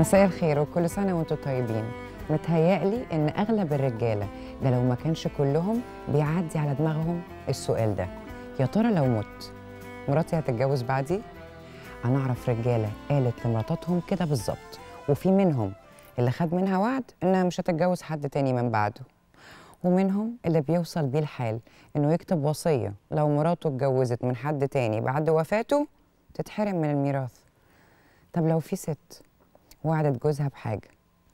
مساء الخير وكل سنة وانتم طيبين متهيألي إن أغلب الرجالة ده لو ما كانش كلهم بيعدي على دماغهم السؤال ده يا ترى لو مت مراتي هتتجوز بعدي؟ أنا أعرف رجالة قالت لمراتاتهم كده بالظبط وفي منهم اللي خد منها وعد إنها مش هتتجوز حد تاني من بعده ومنهم اللي بيوصل بيه الحال إنه يكتب وصية لو مراته اتجوزت من حد تاني بعد وفاته تتحرم من الميراث طب لو في ست وعدت جوزها بحاجة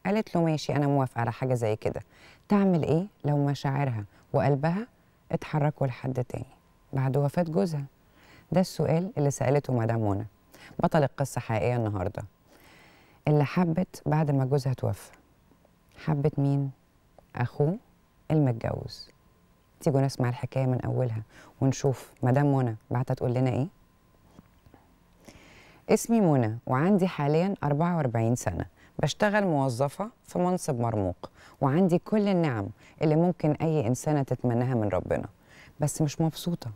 قالت له ماشي أنا موافقة على حاجة زي كده تعمل إيه لو مشاعرها وقلبها اتحركوا لحد تاني بعد وفاة جوزها ده السؤال اللي سألته مدام منى بطل القصة حقيقية النهاردة اللي حبت بعد ما جوزها توفى حبت مين؟ أخوه المتجوز تيجوا نسمع الحكاية من أولها ونشوف مدام منى بعتها تقول لنا إيه؟ اسمي منى وعندي حاليا 44 سنة بشتغل موظفة في منصب مرموق وعندي كل النعم اللي ممكن أي إنسانة تتمناها من ربنا بس مش مبسوطة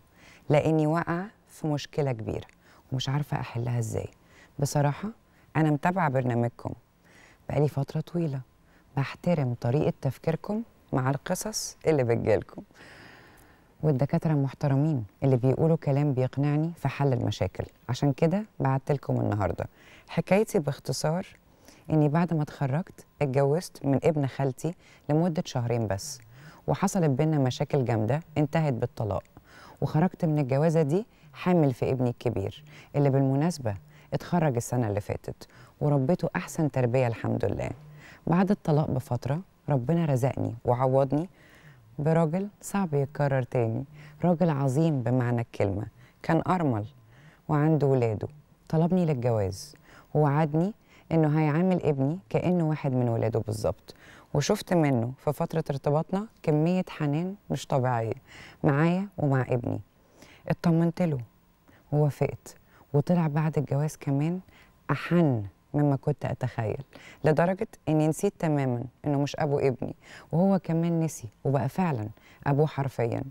لأني واقعة في مشكلة كبيرة ومش عارفة أحلها إزاي بصراحة أنا متابعة برنامجكم بقالي فترة طويلة بحترم طريقة تفكيركم مع القصص اللي بتجيلكم والدكاترة المحترمين اللي بيقولوا كلام بيقنعني في حل المشاكل عشان كده بعت لكم النهاردة حكايتي باختصار إني بعد ما اتخرجت اتجوزت من ابن خالتي لمدة شهرين بس وحصلت بينا مشاكل جامدة انتهت بالطلاق وخرجت من الجوازة دي حامل في ابني الكبير اللي بالمناسبة اتخرج السنة اللي فاتت وربيته أحسن تربية الحمد لله بعد الطلاق بفترة ربنا رزقني وعوضني براجل صعب يتكرر تاني راجل عظيم بمعنى الكلمة كان أرمل وعنده ولاده طلبني للجواز ووعدني إنه هيعامل ابني كأنه واحد من ولاده بالظبط وشفت منه في فترة ارتباطنا كمية حنان مش طبيعية معايا ومع ابني اطمنت له ووافقت وطلع بعد الجواز كمان أحن مما كنت أتخيل لدرجة أني نسيت تماما أنه مش أبو ابني وهو كمان نسي وبقى فعلا أبوه حرفيا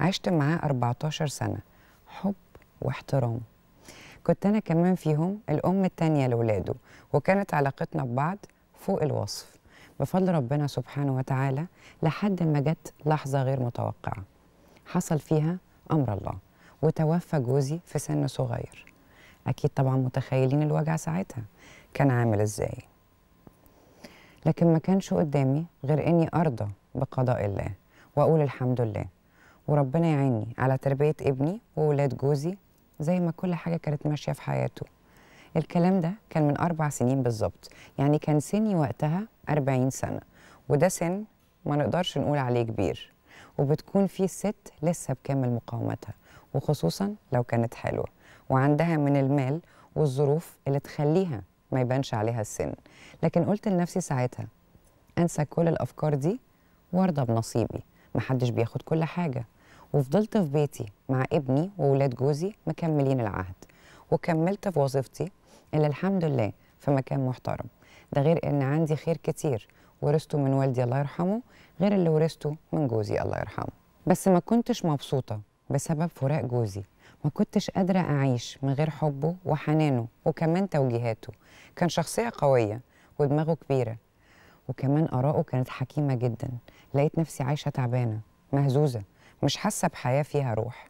عشت معاه 14 سنة حب واحترام كنت أنا كمان فيهم الأم التانية لأولاده وكانت علاقتنا ببعض فوق الوصف بفضل ربنا سبحانه وتعالى لحد ما جت لحظة غير متوقعة حصل فيها أمر الله وتوفى جوزي في سن صغير أكيد طبعا متخيلين الوجع ساعتها كان عامل ازاي لكن ما كانش قدامي غير اني ارضى بقضاء الله واقول الحمد لله وربنا يعيني على تربيه ابني وولاد جوزي زي ما كل حاجه كانت ماشيه في حياته الكلام ده كان من اربع سنين بالظبط يعني كان سني وقتها اربعين سنه وده سن ما نقدرش نقول عليه كبير وبتكون فيه الست لسه بكامل مقاومتها وخصوصا لو كانت حلوه وعندها من المال والظروف اللي تخليها ما يبانش عليها السن لكن قلت لنفسي ساعتها انسى كل الافكار دي وارضى بنصيبي محدش بياخد كل حاجه وفضلت في بيتي مع ابني واولاد جوزي مكملين العهد وكملت في وظيفتي اللي الحمد لله في مكان محترم ده غير ان عندي خير كتير ورثته من والدي الله يرحمه غير اللي ورثته من جوزي الله يرحمه بس ما كنتش مبسوطه بسبب فراق جوزي ما كنتش قادرة أعيش من غير حبه وحنانه وكمان توجيهاته كان شخصية قوية ودماغه كبيرة وكمان آراءه كانت حكيمة جدا لقيت نفسي عايشة تعبانة مهزوزة مش حاسة بحياة فيها روح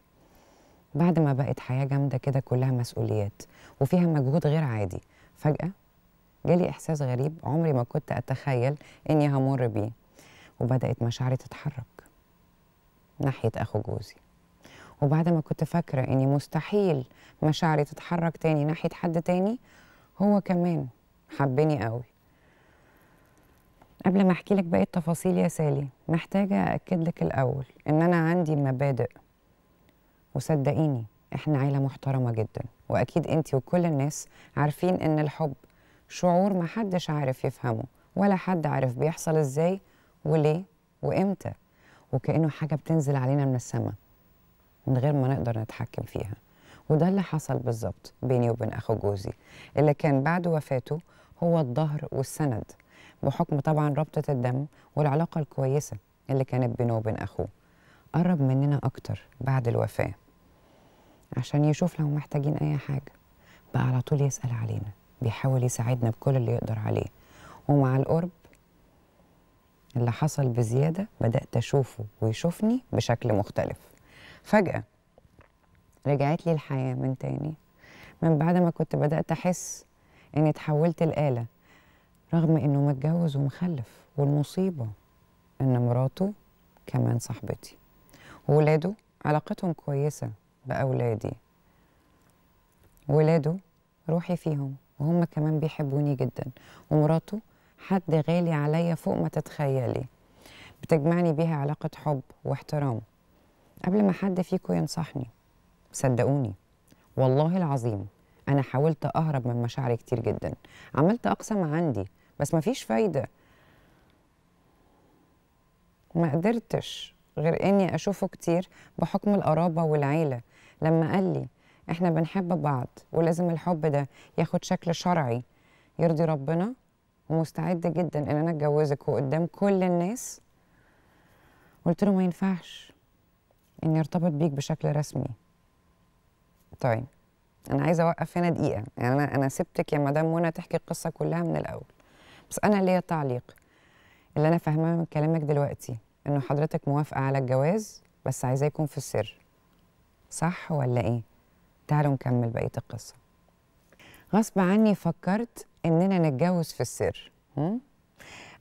بعد ما بقت حياة جامدة كده كلها مسؤوليات وفيها مجهود غير عادي فجأة جالي إحساس غريب عمري ما كنت أتخيل إني همر بيه وبدأت مشاعري تتحرك ناحية أخو جوزي وبعد ما كنت فاكرة إني مستحيل مشاعري تتحرك تاني ناحية حد تاني هو كمان حبني قوي قبل ما أحكي لك باقي التفاصيل يا سالي محتاجة أأكد لك الأول إن أنا عندي مبادئ وصدقيني إحنا عيلة محترمة جدا وأكيد أنت وكل الناس عارفين إن الحب شعور محدش عارف يفهمه ولا حد عارف بيحصل إزاي وليه وإمتى وكأنه حاجة بتنزل علينا من السماء من غير ما نقدر نتحكم فيها وده اللي حصل بالظبط بيني وبين اخو جوزي اللي كان بعد وفاته هو الظهر والسند بحكم طبعا رابطة الدم والعلاقة الكويسة اللي كانت بينه وبين أخوه قرب مننا أكتر بعد الوفاة عشان يشوف لو محتاجين أي حاجة بقى على طول يسأل علينا بيحاول يساعدنا بكل اللي يقدر عليه ومع القرب اللي حصل بزيادة بدأت أشوفه ويشوفني بشكل مختلف فجأة رجعت لي الحياة من تاني من بعد ما كنت بدأت أحس إني اتحولت لآلة رغم إنه متجوز ومخلف والمصيبة إن مراته كمان صاحبتي وولاده علاقتهم كويسة بأولادي ولاده روحي فيهم وهم كمان بيحبوني جدا ومراته حد غالي عليا فوق ما تتخيلي بتجمعني بيها علاقة حب واحترام قبل ما حد فيكم ينصحني صدقوني والله العظيم أنا حاولت أهرب من مشاعري كتير جدا عملت أقصى ما عندي بس مفيش فايدة ما قدرتش غير إني أشوفه كتير بحكم القرابة والعيلة لما قال لي إحنا بنحب بعض ولازم الحب ده ياخد شكل شرعي يرضي ربنا ومستعدة جدا إن أنا أتجوزك وقدام كل الناس قلت له ما ينفعش ان يرتبط بيك بشكل رسمي طيب أنا عايزة أوقف هنا دقيقة يعني أنا أنا سبتك يا مدام منى تحكي القصة كلها من الأول بس أنا ليا تعليق اللي أنا فاهماه من كلامك دلوقتي إنه حضرتك موافقة على الجواز بس عايزاه يكون في السر صح ولا إيه؟ تعالوا نكمل بقية القصة غصب عني فكرت إننا نتجوز في السر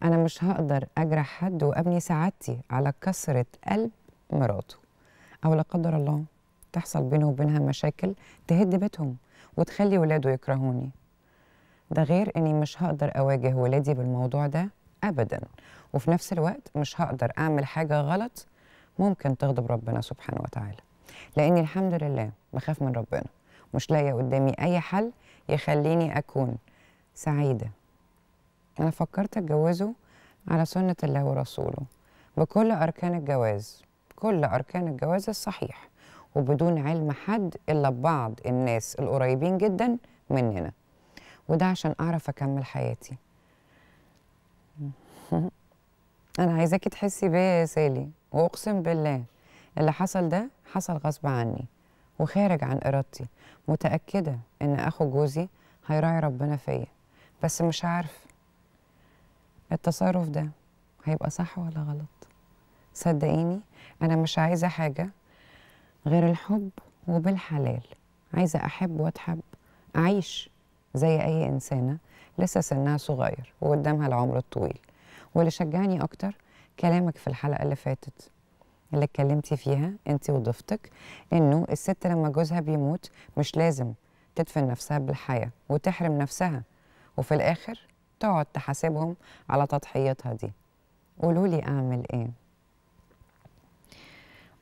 أنا مش هقدر أجرح حد وأبني سعادتي على كسرة قلب مراته أو لا قدر الله تحصل بينه وبينها مشاكل تهد بيتهم وتخلي ولاده يكرهوني ده غير إني مش هقدر أواجه ولادي بالموضوع ده أبدا وفي نفس الوقت مش هقدر أعمل حاجة غلط ممكن تغضب ربنا سبحانه وتعالى لأني الحمد لله بخاف من ربنا مش لاقية قدامي أي حل يخليني أكون سعيدة أنا فكرت أتجوزه على سنة الله ورسوله بكل أركان الجواز كل أركان الجواز الصحيح وبدون علم حد إلا بعض الناس القريبين جدا مننا وده عشان أعرف أكمل حياتي أنا عايزاكي تحسي بيا يا سالي وأقسم بالله اللي حصل ده حصل غصب عني وخارج عن إرادتي متأكدة إن أخو جوزي هيراعي ربنا فيا بس مش عارف التصرف ده هيبقى صح ولا غلط صدقيني انا مش عايزه حاجه غير الحب وبالحلال عايزه احب واتحب اعيش زي اي انسانه لسه سنها صغير وقدامها العمر الطويل واللي شجعني اكتر كلامك في الحلقه اللي فاتت اللي اتكلمتي فيها انت وضيفتك انه الست لما جوزها بيموت مش لازم تدفن نفسها بالحياه وتحرم نفسها وفي الاخر تقعد تحاسبهم على تضحيتها دي قولوا لي اعمل ايه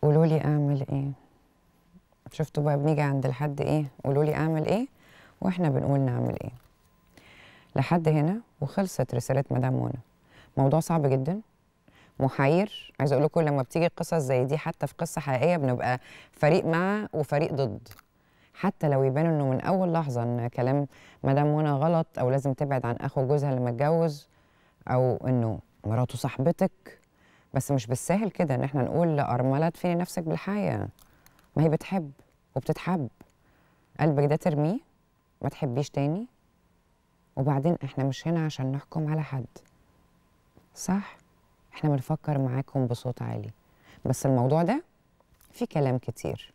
قولوا لي اعمل ايه شفتوا بقى بنيجي عند الحد ايه قولوا لي اعمل ايه واحنا بنقول نعمل ايه لحد هنا وخلصت رساله مدام منى موضوع صعب جدا محير عايز اقول لكم لما بتيجي قصص زي دي حتى في قصه حقيقيه بنبقى فريق مع وفريق ضد حتى لو يبان انه من اول لحظه ان كلام مدام منى غلط او لازم تبعد عن اخو جوزها لما اتجوز او انه مراته صاحبتك بس مش بالسهل كده ان احنا نقول لارمله ادفني نفسك بالحياه ما هي بتحب وبتتحب قلبك ده ترميه ما تحبيش تاني وبعدين احنا مش هنا عشان نحكم على حد صح احنا بنفكر معاكم بصوت عالي بس الموضوع ده فيه كلام كتير